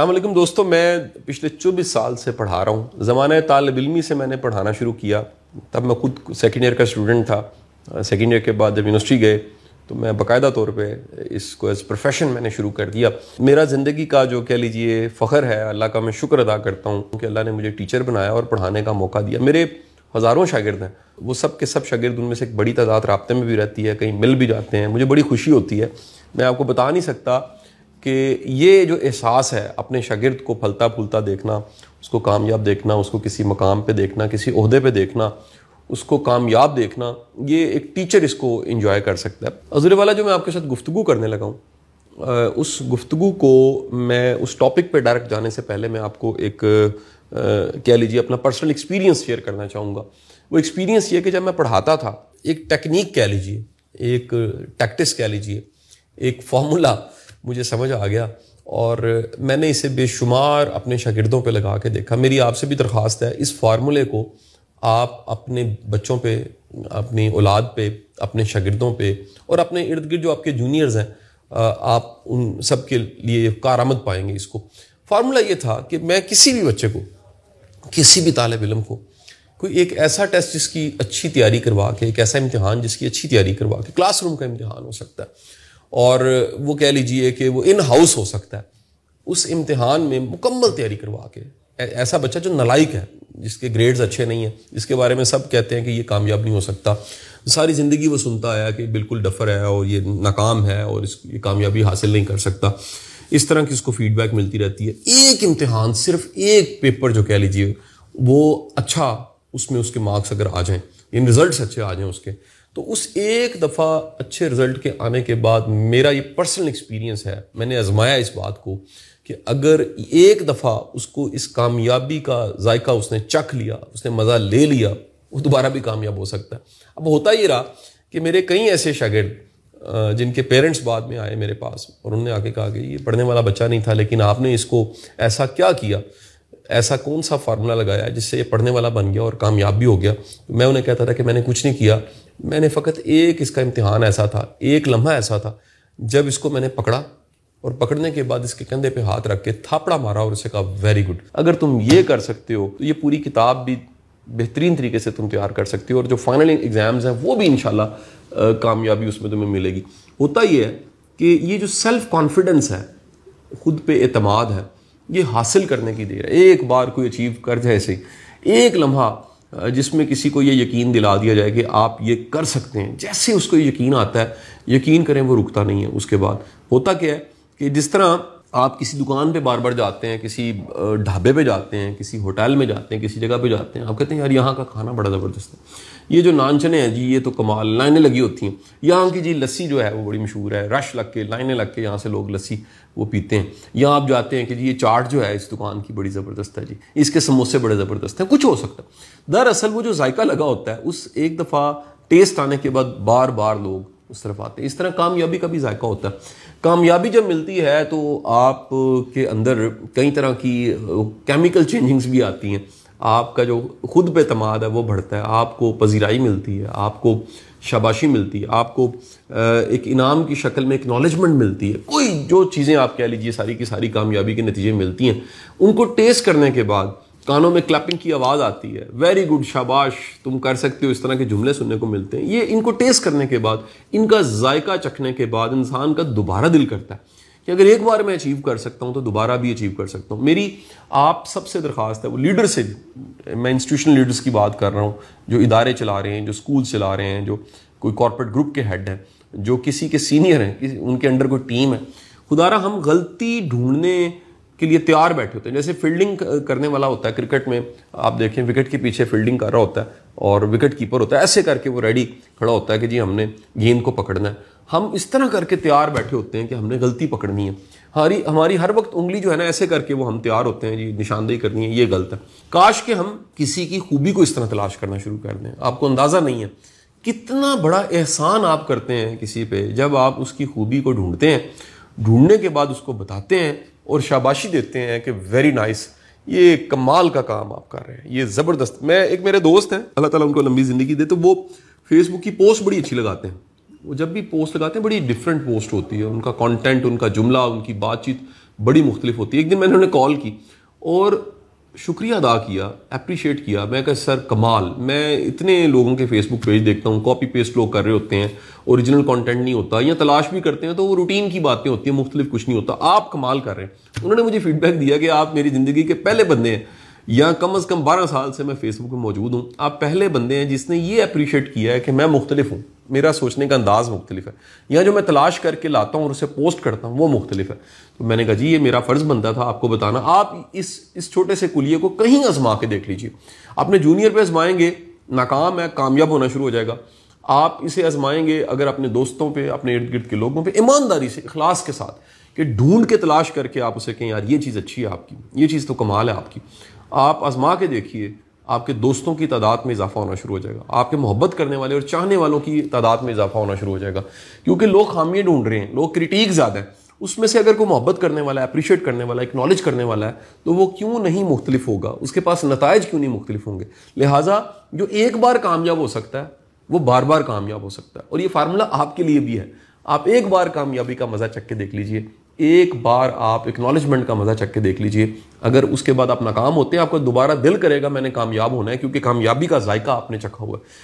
अल्लाम दोस्तों मैं पिछले चौबीस साल से पढ़ा रहा हूँ ज़माना तालब इलमी से मैंने पढ़ाना शुरू किया तब मैं खुद सेकेंड ईयर का स्टूडेंट था सेकेंड ईयर के बाद जब यूनिवर्सिटी गए तो मैं बाकायदा तौर पे इसको एज प्रोफेशन मैंने शुरू कर दिया मेरा ज़िंदगी का जो कह लीजिए फ़ख्र है अल्लाह का मैं शुक्र अदा करता हूँ क्योंकि अल्लाह ने मुझे टीचर बनाया और पढ़ाने का मौका दिया मेरे हज़ारों शागिर्द हैं वो सब के सब शागिर्द उनमें से एक बड़ी तादाद रबते में भी रहती है कहीं मिल भी जाते हैं मुझे बड़ी खुशी होती है मैं आपको बता नहीं सकता कि ये जो एहसास है अपने शागिर्द को फलता फूलता देखना उसको कामयाब देखना उसको किसी मकाम पे देखना किसी अहदे पे देखना उसको कामयाब देखना ये एक टीचर इसको इंजॉय कर सकता है अजरे वाला जो मैं आपके साथ गुफ्तु करने लगा हूँ उस गुफ्तु को मैं उस टॉपिक पे डायरेक्ट जाने से पहले मैं आपको एक कह लीजिए अपना पर्सनल एक्सपीरियंस शेयर करना चाहूँगा वो एक्सपीरियंस ये कि जब मैं पढ़ाता था एक टेक्निक कह लीजिए एक टैक्टिस कह लीजिए एक फार्मूला मुझे समझ आ गया और मैंने इसे बेशुमार अपने शागिर्दों पे लगा के देखा मेरी आपसे भी दरख्वास्त है इस फार्मूले को आप अपने बच्चों पे अपनी औलाद पे अपने शागिर्दों पे और अपने इर्द गिर्द जो आपके जूनियर्स हैं आप उन सब के लिए कारामद पाएंगे इसको फार्मूला ये था कि मैं किसी भी बच्चे को किसी भी तालब इलम को कोई एक ऐसा टेस्ट जिसकी अच्छी तैयारी करवा के एक ऐसा इम्तहान जिसकी अच्छी तैयारी करवा के क्लासरूम का इम्तहान हो सकता है और वो कह लीजिए कि वो इन हाउस हो सकता है उस इम्तहान में मुकम्मल तैयारी करवा के ऐसा बच्चा जो नलायक है जिसके ग्रेड्स अच्छे नहीं हैं जिसके बारे में सब कहते हैं कि ये कामयाब नहीं हो सकता सारी ज़िंदगी वो सुनता आया कि बिल्कुल डफर है और ये नाकाम है और इस ये कामयाबी हासिल नहीं कर सकता इस तरह की उसको फीडबैक मिलती रहती है एक इम्तहान सिर्फ एक पेपर जो कह लीजिए वो अच्छा उसमें उसके मार्क्स अगर आ जाएँ इन रिजल्ट अच्छे आ जाएँ उसके तो उस एक दफ़ा अच्छे रिजल्ट के आने के बाद मेरा ये पर्सनल एक्सपीरियंस है मैंने आजमाया इस बात को कि अगर एक दफ़ा उसको इस कामयाबी का जायका उसने चख लिया उसने मज़ा ले लिया वो दोबारा भी कामयाब हो सकता है अब होता ही रहा कि मेरे कई ऐसे शागिर्द जिनके पेरेंट्स बाद में आए मेरे पास और उन्होंने आके कहा कि ये पढ़ने वाला बच्चा नहीं था लेकिन आपने इसको ऐसा क्या किया ऐसा कौन सा फार्मूला लगाया जिससे ये पढ़ने वाला बन गया और कामयाब भी हो गया मैं उन्हें कहता था कि मैंने कुछ नहीं किया मैंने फ़कत एक इसका इम्तहान ऐसा था एक लम्हा ऐसा था जब इसको मैंने पकड़ा और पकड़ने के बाद इसके कंधे पे हाथ रख के थापड़ा मारा और उसे कहा वेरी गुड अगर तुम ये कर सकते हो तो ये पूरी किताब भी बेहतरीन तरीके से तुम तैयार कर सकते हो और जो फाइनल एग्ज़ाम्स हैं वो भी इन कामयाबी उसमें तुम्हें मिलेगी होता ये है कि ये जो सेल्फ़ कॉन्फिडेंस है खुद पे अतमाद है ये हासिल करने की देर है एक बार कोई अचीव कर जाए ऐसे एक लम्हा जिसमें किसी को ये यकीन दिला दिया जाए कि आप ये कर सकते हैं जैसे उसको यकीन आता है यकीन करें वो रुकता नहीं है उसके बाद होता क्या है कि जिस तरह आप किसी दुकान पे बार बार जाते हैं किसी ढाबे पे जाते हैं किसी होटल में जाते हैं किसी जगह पे जाते हैं आप कहते हैं यार यहाँ का खाना बड़ा ज़बरदस्त है ये जो नानचने हैं जी ये तो कमाल लाइनें लगी होती हैं यहाँ की जी लस्सी जो है वो बड़ी मशहूर है रश लग के लाइनें लग के यहाँ से लोग लस्सी वो पीते हैं यहाँ आप जाते हैं कि जी ये चाट जो है इस दुकान की बड़ी ज़बरदस्त है जी इसके समोसे बड़े ज़बरदस्त हैं कुछ हो सकता है दरअसल वो जो जायका लगा होता है उस एक दफ़ा टेस्ट आने के बाद बार बार लोग उस तरफ आते हैं इस तरह कामयाबी का भी जायका होता है कामयाबी जब मिलती है तो आप के अंदर कई तरह की केमिकल चेंजिंग्स भी आती हैं आपका जो खुद पे तमाद है वो बढ़ता है आपको पजीराई मिलती है आपको शाबाशी मिलती है आपको एक इनाम की शक्ल में एक्नॉलेजमेंट मिलती है कोई जो चीज़ें आप कह लीजिए सारी की सारी कामयाबी के नतीजे मिलती हैं उनको टेस्ट करने के बाद कानों में क्लैपिंग की आवाज़ आती है वेरी गुड शाबाश तुम कर सकते हो इस तरह के जुमले सुनने को मिलते हैं ये इनको टेस्ट करने के बाद इनका जायका चखने के बाद इंसान का दोबारा दिल करता है कि अगर एक बार मैं अचीव कर सकता हूँ तो दोबारा भी अचीव कर सकता हूँ मेरी आप सबसे दरख्वास्त है वो लीडर से मैं इंस्टीट्यूशनल लीडर्स की बात कर रहा हूँ जो इदारे चला रहे हैं जो स्कूल चला रहे हैं जो कोई कॉरपोरेट ग्रुप के हेड हैं जो किसी के सीनियर हैं उनके अंडर कोई टीम है खुदारा हम गलती ढूंढने के लिए तैयार बैठे होते हैं जैसे फील्डिंग करने वाला होता है क्रिकेट में आप देखें विकेट के पीछे फील्डिंग कर रहा होता है और विकेट कीपर होता है ऐसे करके वो रेडी खड़ा होता है कि जी हमने गेंद को पकड़ना है हम इस तरह करके तैयार बैठे होते हैं कि हमने गलती पकड़नी है हमारी हमारी हर वक्त उंगली जो है ना ऐसे करके वो हम तैयार होते हैं जी निशानदेही करनी है ये गलत है काश के हम किसी की खूबी को इस तरह तलाश करना शुरू कर दें आपको अंदाज़ा नहीं है कितना बड़ा एहसान आप करते हैं किसी पे जब आप उसकी खूबी को ढूंढते हैं ढूंढने के बाद उसको बताते हैं और शाबाशी देते हैं कि वेरी नाइस ये कमाल का काम आप कर रहे हैं ये ज़बरदस्त मैं एक मेरे दोस्त हैं अल्लाह ताला उनको लंबी ज़िंदगी दे तो वो फेसबुक की पोस्ट बड़ी अच्छी लगाते हैं वो जब भी पोस्ट लगाते हैं बड़ी डिफरेंट पोस्ट होती है उनका कॉन्टेंट उनका जुमला उनकी बातचीत बड़ी मुख्तलिफ होती है एक दिन मैंने उन्हें कॉल की और शुक्रिया अदा किया अप्रिशिएट किया मैं कहा सर कमाल मैं इतने लोगों के फेसबुक पेज देखता हूँ कॉपी पेस्ट लोग कर रहे होते हैं ओरिजिनल कंटेंट नहीं होता या तलाश भी करते हैं तो वो रूटीन की बातें होती हैं मुख्तलिफ कुछ नहीं होता आप कमाल कर रहे हैं उन्होंने मुझे फीडबैक दिया कि आप मेरी ज़िंदगी के पहले बंदे हैं या कम अज़ कम बारह साल से मैं फेसबुक में मौजूद हूँ आप पहले बंदे हैं जिसने ये अप्रिशिएट किया है कि मैं मुख्तलिफ हूँ मेरा सोचने का अंदाज़ मुख्तलिफ है या जो मैं तलाश करके लाता हूँ और उसे पोस्ट करता हूँ वो मुख्तलिफ है तो मैंने कहा जी ये मेरा फ़र्ज़ बनता था आपको बताना आप इस इस छोटे से कुलिए को कहीं आजमा के देख लीजिए अपने जूनियर पर आजमाएंगे नाकाम है कामयाब होना शुरू हो जाएगा आप इसे आजमाएंगे अगर अपने दोस्तों पे अपने इर्द गिर्द के लोगों पे ईमानदारी से अखलास के साथ कि ढूंढ के तलाश करके आप उसे कहें यार ये चीज़ अच्छी है आपकी ये चीज़ तो कमाल है आपकी आप आजमा के देखिए आपके दोस्तों की तादाद में इजाफा होना शुरू हो जाएगा आपके मोहब्बत करने वाले और चाहने वालों की तादाद में इजाफा होना शुरू हो जाएगा क्योंकि लोग खामियाँ ढूंढ रहे हैं लोग क्रिटिक ज़्यादा हैं उसमें से अगर कोई मोहब्बत करने वाला है अप्रिशिएट करने वाला है एक्नॉलेज करने वाला है तो वो क्यों नहीं मुख्तलिफ होगा उसके पास नतज क्यों नहीं मुख्तलिफ होंगे लिहाजा जो एक बार कामयाब हो सकता है वो बार बार कामयाब हो सकता है और ये फार्मूला आपके लिए भी है आप एक बार कामयाबी का मज़ा चख के देख लीजिए एक बार आप एक्नॉलेजमेंट का मज़ा चख के देख लीजिए अगर उसके बाद आप नाकाम होते हैं आपको दोबारा दिल करेगा मैंने कामयाब होना है क्योंकि कामयाबी का जायका आपने चखा हुआ है